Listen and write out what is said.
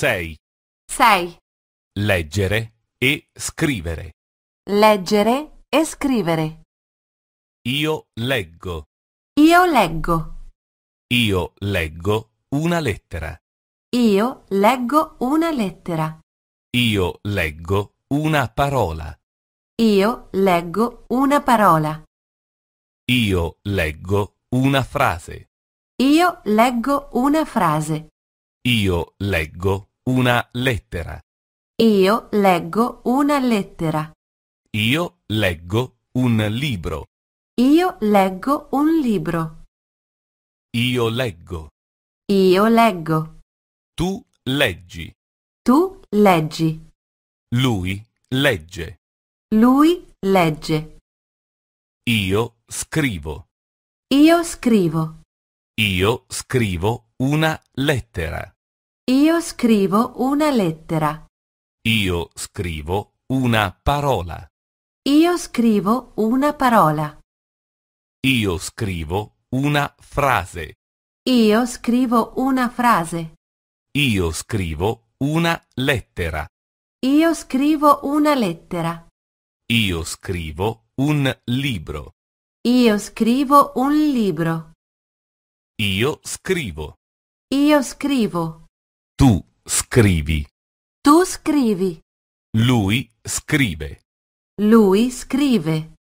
6. 6. Leggere e scrivere. Leggere e scrivere. Io leggo. Io leggo. Io leggo una lettera. Io leggo una lettera. Io leggo una parola. Io leggo una parola. Io leggo una frase. Io leggo una frase. Io leggo una lettera. Io leggo una lettera. Io leggo un libro. Io leggo un libro. Io leggo. Io leggo. Tu leggi. Tu leggi. Lui legge. Lui legge. Io scrivo. Io scrivo. Io scrivo una lettera. Io scrivo una lettera. Io scrivo una parola. Io scrivo una parola. Io scrivo una frase. Io scrivo una frase. Io scrivo una lettera. Io scrivo una lettera. Io scrivo un libro. Io scrivo un libro. Io scrivo. Io scrivo. Tu scrivi. Tu scrivi. Lui scrive. Lui scrive.